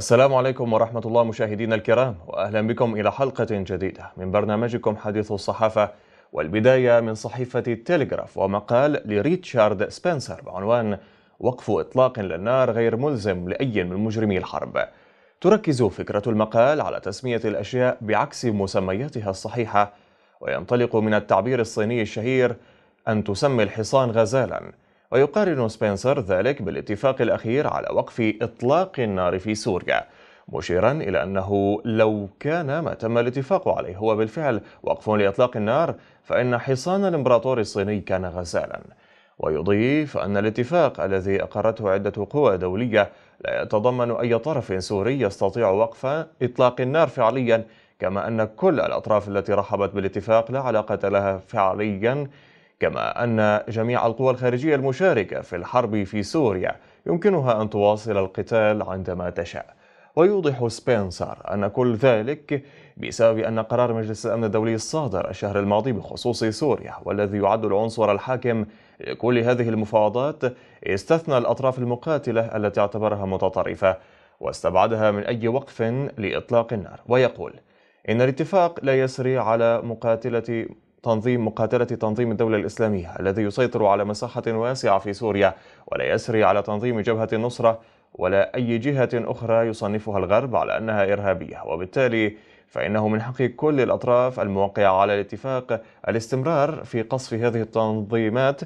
السلام عليكم ورحمة الله مشاهدينا الكرام وأهلا بكم إلى حلقة جديدة من برنامجكم حديث الصحافة والبداية من صحيفة التلغراف ومقال لريتشارد سبنسر بعنوان وقف إطلاق للنار غير ملزم لأي من مجرمي الحرب تركز فكرة المقال على تسمية الأشياء بعكس مسمياتها الصحيحة وينطلق من التعبير الصيني الشهير أن تسمي الحصان غزالاً ويقارن سبنسر ذلك بالاتفاق الأخير على وقف إطلاق النار في سوريا مشيرا إلى أنه لو كان ما تم الاتفاق عليه هو بالفعل وقف لإطلاق النار فإن حصان الإمبراطور الصيني كان غزالا ويضيف أن الاتفاق الذي أقرته عدة قوى دولية لا يتضمن أي طرف سوري يستطيع وقف إطلاق النار فعليا كما أن كل الأطراف التي رحبت بالاتفاق لا علاقة لها فعليا كما أن جميع القوى الخارجية المشاركة في الحرب في سوريا يمكنها أن تواصل القتال عندما تشاء ويوضح سبنسر أن كل ذلك بسبب أن قرار مجلس الأمن الدولي الصادر الشهر الماضي بخصوص سوريا والذي يعد العنصر الحاكم لكل هذه المفاوضات استثنى الأطراف المقاتلة التي اعتبرها متطرفة واستبعدها من أي وقف لإطلاق النار ويقول إن الاتفاق لا يسري على مقاتلة تنظيم مقاتلة تنظيم الدولة الإسلامية الذي يسيطر على مساحة واسعة في سوريا ولا يسري على تنظيم جبهة النصرة ولا أي جهة أخرى يصنفها الغرب على أنها إرهابية وبالتالي فإنه من حق كل الأطراف الموقعة على الاتفاق الاستمرار في قصف هذه التنظيمات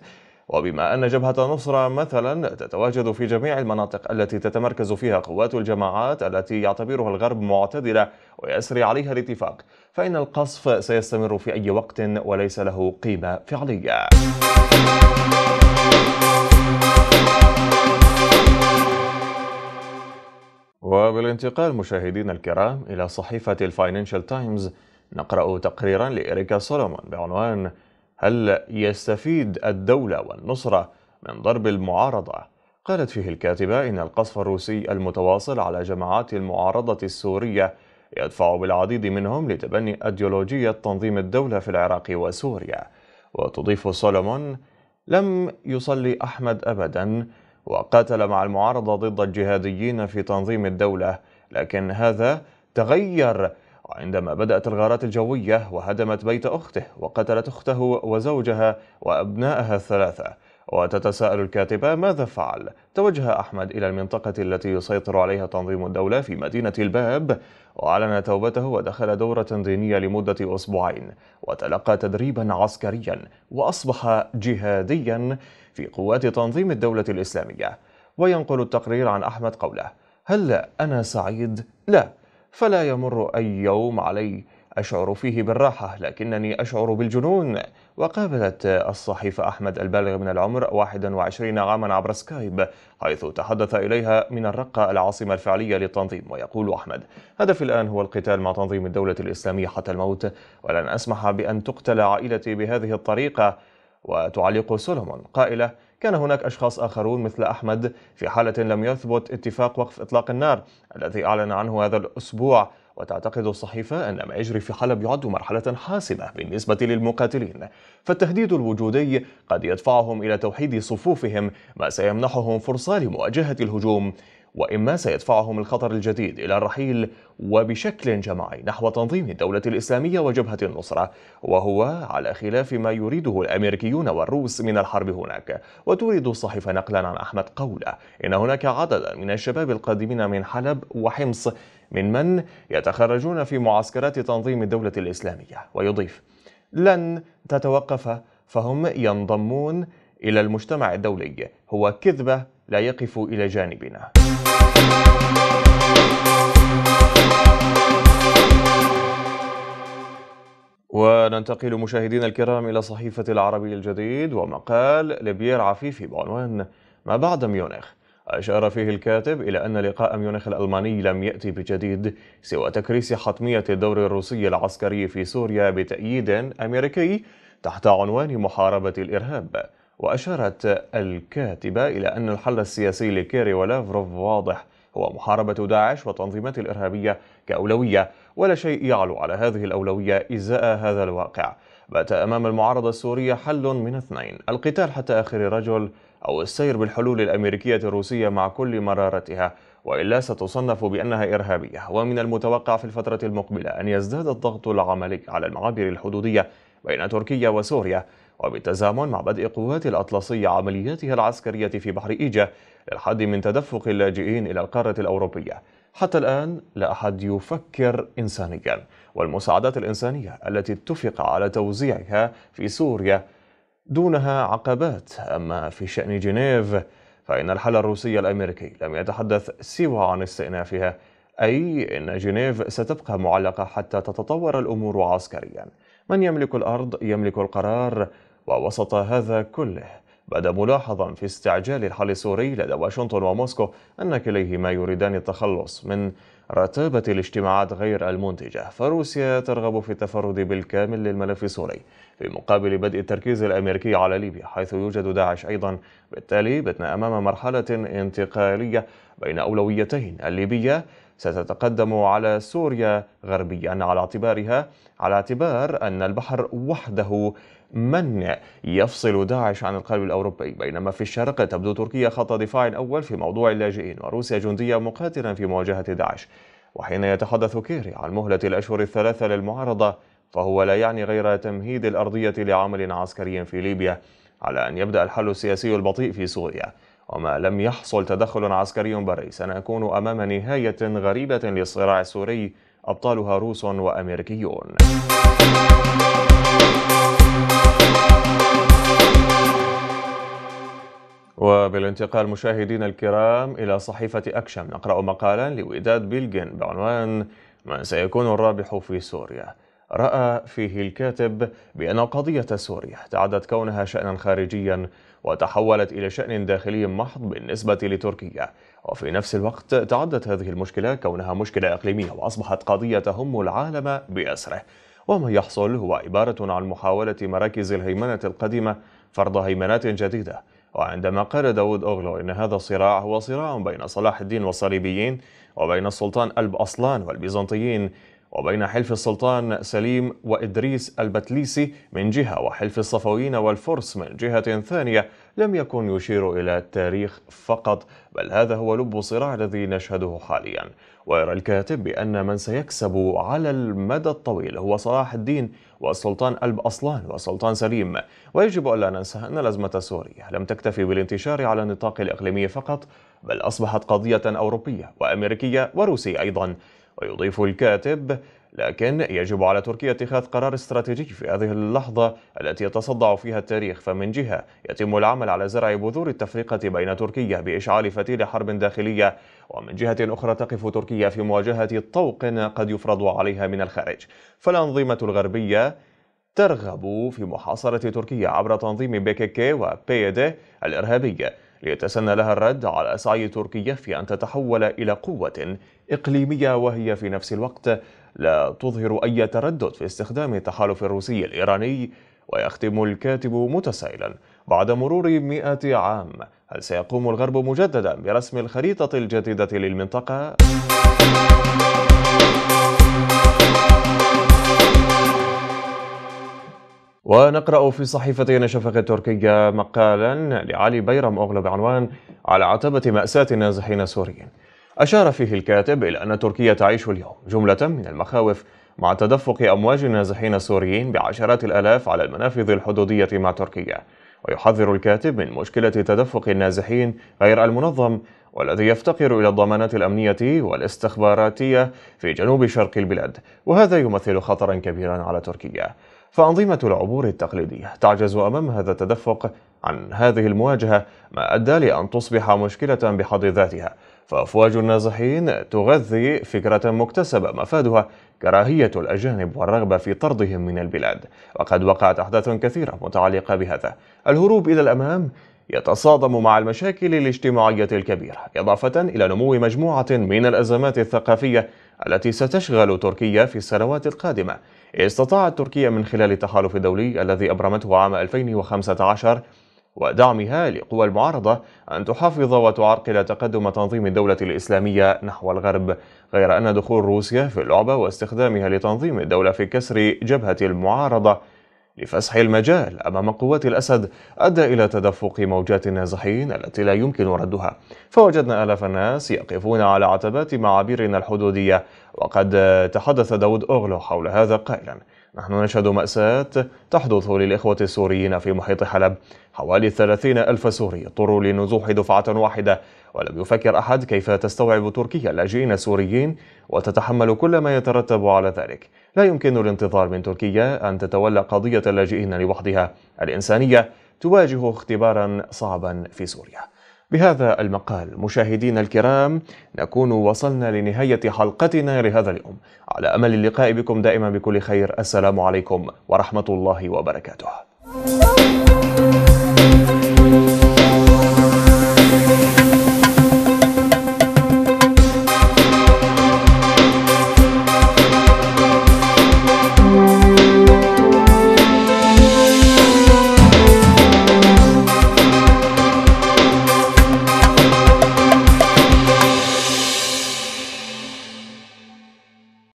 وبما أن جبهة النصرة مثلا تتواجد في جميع المناطق التي تتمركز فيها قوات الجماعات التي يعتبرها الغرب معتدلة ويسري عليها الاتفاق فإن القصف سيستمر في أي وقت وليس له قيمة فعلية وبالانتقال مشاهدينا الكرام إلى صحيفة الفاينانشال تايمز نقرأ تقريرا لإريكا سولومون بعنوان هل يستفيد الدولة والنصرة من ضرب المعارضة؟ قالت فيه الكاتبة إن القصف الروسي المتواصل على جماعات المعارضة السورية يدفع بالعديد منهم لتبني أديولوجية تنظيم الدولة في العراق وسوريا وتضيف سولومون لم يصلي أحمد أبدا وقاتل مع المعارضة ضد الجهاديين في تنظيم الدولة لكن هذا تغير وعندما بدأت الغارات الجوية وهدمت بيت أخته وقتلت أخته وزوجها وأبنائها الثلاثة وتتساءل الكاتبة ماذا فعل؟ توجه أحمد إلى المنطقة التي يسيطر عليها تنظيم الدولة في مدينة الباب وأعلن توبته ودخل دورة دينية لمدة أسبوعين وتلقى تدريبا عسكريا وأصبح جهاديا في قوات تنظيم الدولة الإسلامية وينقل التقرير عن أحمد قوله هل أنا سعيد؟ لا فلا يمر أي يوم علي أشعر فيه بالراحة لكنني أشعر بالجنون وقابلت الصحيفة أحمد البالغ من العمر 21 عاما عبر سكايب حيث تحدث إليها من الرقة العاصمة الفعلية للتنظيم ويقول أحمد هدفي الآن هو القتال مع تنظيم الدولة الإسلامية حتى الموت ولن أسمح بأن تقتل عائلتي بهذه الطريقة وتعلق سولومون قائلة كان هناك أشخاص آخرون مثل أحمد في حالة لم يثبت اتفاق وقف إطلاق النار الذي أعلن عنه هذا الأسبوع وتعتقد الصحيفة أن ما يجري في حلب يعد مرحلة حاسمة بالنسبة للمقاتلين فالتهديد الوجودي قد يدفعهم إلى توحيد صفوفهم ما سيمنحهم فرصة لمواجهة الهجوم وإما سيدفعهم الخطر الجديد إلى الرحيل وبشكل جماعي نحو تنظيم الدولة الإسلامية وجبهة النصرة وهو على خلاف ما يريده الأمريكيون والروس من الحرب هناك وتريد الصحيفة نقلا عن أحمد قولة إن هناك عددا من الشباب القادمين من حلب وحمص من من يتخرجون في معسكرات تنظيم الدولة الإسلامية ويضيف لن تتوقف فهم ينضمون إلى المجتمع الدولي هو كذبة لا يقف إلى جانبنا ننتقل مشاهدينا الكرام إلى صحيفة العربي الجديد ومقال لبيير عفيفي بعنوان ما بعد ميونخ أشار فيه الكاتب إلى أن لقاء ميونخ الألماني لم يأتي بجديد سوى تكريس حتمية الدور الروسي العسكري في سوريا بتأييد أمريكي تحت عنوان محاربة الإرهاب وأشارت الكاتبة إلى أن الحل السياسي لكيري ولافروف واضح هو محاربة داعش والتنظيمات الإرهابية كأولوية ولا شيء يعلو على هذه الأولوية إزاء هذا الواقع بات أمام المعارضة السورية حل من اثنين القتال حتى آخر رجل أو السير بالحلول الأمريكية الروسية مع كل مرارتها وإلا ستصنف بأنها إرهابية ومن المتوقع في الفترة المقبلة أن يزداد الضغط العملي على المعابر الحدودية بين تركيا وسوريا وبالتزامن مع بدء قوات الأطلسية عملياتها العسكرية في بحر إيجا للحد من تدفق اللاجئين إلى القارة الأوروبية حتى الآن لا أحد يفكر إنسانيا والمساعدات الإنسانية التي اتفق على توزيعها في سوريا دونها عقبات أما في شأن جنيف فإن الحل الروسي الأمريكي لم يتحدث سوى عن استئنافها أي إن جنيف ستبقى معلقة حتى تتطور الأمور عسكريا من يملك الأرض يملك القرار ووسط هذا كله بعد ملاحظة في استعجال الحل السوري لدى واشنطن وموسكو أن كليهما يريدان التخلص من رتابة الاجتماعات غير المنتجة فروسيا ترغب في التفرد بالكامل للملف السوري في مقابل بدء التركيز الأمريكي على ليبيا حيث يوجد داعش أيضا بالتالي بتنا أمام مرحلة انتقالية بين أولويتين الليبية ستتقدم على سوريا غربيا على اعتبارها على اعتبار أن البحر وحده من يفصل داعش عن القلب الأوروبي بينما في الشرق تبدو تركيا خط دفاع أول في موضوع اللاجئين وروسيا جندية مقاتلا في مواجهة داعش وحين يتحدث كيري عن مهلة الأشهر الثلاثة للمعارضة فهو لا يعني غير تمهيد الأرضية لعمل عسكري في ليبيا على أن يبدأ الحل السياسي البطيء في سوريا وما لم يحصل تدخل عسكري بري سنكون أمام نهاية غريبة للصراع السوري أبطالها روس وأمريكيون وبالانتقال مشاهدينا الكرام إلى صحيفة اكشن نقرأ مقالا لوداد بيلجن بعنوان من سيكون الرابح في سوريا رأى فيه الكاتب بأن قضية سوريا تعدت كونها شأنا خارجيا وتحولت إلى شأن داخلي محض بالنسبة لتركيا وفي نفس الوقت تعدت هذه المشكلة كونها مشكلة إقليمية وأصبحت قضية تهم العالم بأسره وما يحصل هو عبارة عن محاولة مراكز الهيمنة القديمة فرض هيمنات جديدة وعندما قال داود أوغلو إن هذا الصراع هو صراع بين صلاح الدين والصليبيين وبين السلطان ألب أصلان والبيزنطيين وبين حلف السلطان سليم وإدريس البتليسي من جهة وحلف الصفويين والفرس من جهة ثانية لم يكن يشير إلى التاريخ فقط بل هذا هو لب الصراع الذي نشهده حاليا ويرى الكاتب بأن من سيكسب على المدى الطويل هو صلاح الدين والسلطان ألب أصلان والسلطان سليم ويجب ألا ننسى أن الأزمة السورية لم تكتفي بالانتشار على النطاق الإقليمي فقط بل أصبحت قضية أوروبية وأمريكية وروسية أيضا ويضيف الكاتب لكن يجب على تركيا اتخاذ قرار استراتيجي في هذه اللحظة التي يتصدع فيها التاريخ فمن جهة يتم العمل على زرع بذور التفرقة بين تركيا بإشعال فتيل حرب داخلية ومن جهة أخرى تقف تركيا في مواجهة طوق قد يفرض عليها من الخارج فالأنظمة الغربية ترغب في محاصرة تركيا عبر تنظيم بيكيكي وبيدي الإرهابية ليتسنى لها الرد على سعي تركيا في أن تتحول إلى قوة إقليمية وهي في نفس الوقت لا تظهر أي تردد في استخدام التحالف الروسي الإيراني ويختم الكاتب متسائلا بعد مرور مئة عام هل سيقوم الغرب مجددا برسم الخريطة الجديدة للمنطقة؟ ونقرأ في صحيفه شفقة تركيا مقالا لعلي بيرم أغلى بعنوان على عتبة مأساة النازحين السوريين أشار فيه الكاتب إلى أن تركيا تعيش اليوم جملة من المخاوف مع تدفق أمواج النازحين السوريين بعشرات الآلاف على المنافذ الحدودية مع تركيا ويحذر الكاتب من مشكلة تدفق النازحين غير المنظم والذي يفتقر إلى الضمانات الأمنية والاستخباراتية في جنوب شرق البلاد وهذا يمثل خطرا كبيرا على تركيا فأنظمة العبور التقليدية تعجز أمام هذا التدفق عن هذه المواجهة ما أدى لأن تصبح مشكلة بحد ذاتها فأفواج النازحين تغذي فكرة مكتسبة مفادها كراهية الأجانب والرغبة في طردهم من البلاد وقد وقعت أحداث كثيرة متعلقة بهذا الهروب إلى الأمام يتصادم مع المشاكل الاجتماعية الكبيرة إضافة إلى نمو مجموعة من الأزمات الثقافية التي ستشغل تركيا في السنوات القادمة استطاعت تركيا من خلال التحالف الدولي الذي أبرمته عام 2015 ودعمها لقوى المعارضة أن تحافظ وتعرقل تقدم تنظيم الدولة الإسلامية نحو الغرب غير أن دخول روسيا في اللعبة واستخدامها لتنظيم الدولة في كسر جبهة المعارضة لفسح المجال أمام قوات الأسد أدى إلى تدفق موجات النازحين التي لا يمكن ردها فوجدنا آلاف الناس يقفون على عتبات معابرنا الحدودية وقد تحدث داود أغلو حول هذا قائلا نحن نشهد مأساة تحدث للإخوة السوريين في محيط حلب حوالي 30 ألف سوري اضطروا للنزوح دفعة واحدة ولم يفكر أحد كيف تستوعب تركيا اللاجئين السوريين وتتحمل كل ما يترتب على ذلك لا يمكن الانتظار من تركيا أن تتولى قضية اللاجئين لوحدها الإنسانية تواجه اختبارا صعبا في سوريا بهذا المقال مشاهدينا الكرام نكون وصلنا لنهاية حلقتنا لهذا اليوم على أمل اللقاء بكم دائما بكل خير السلام عليكم ورحمة الله وبركاته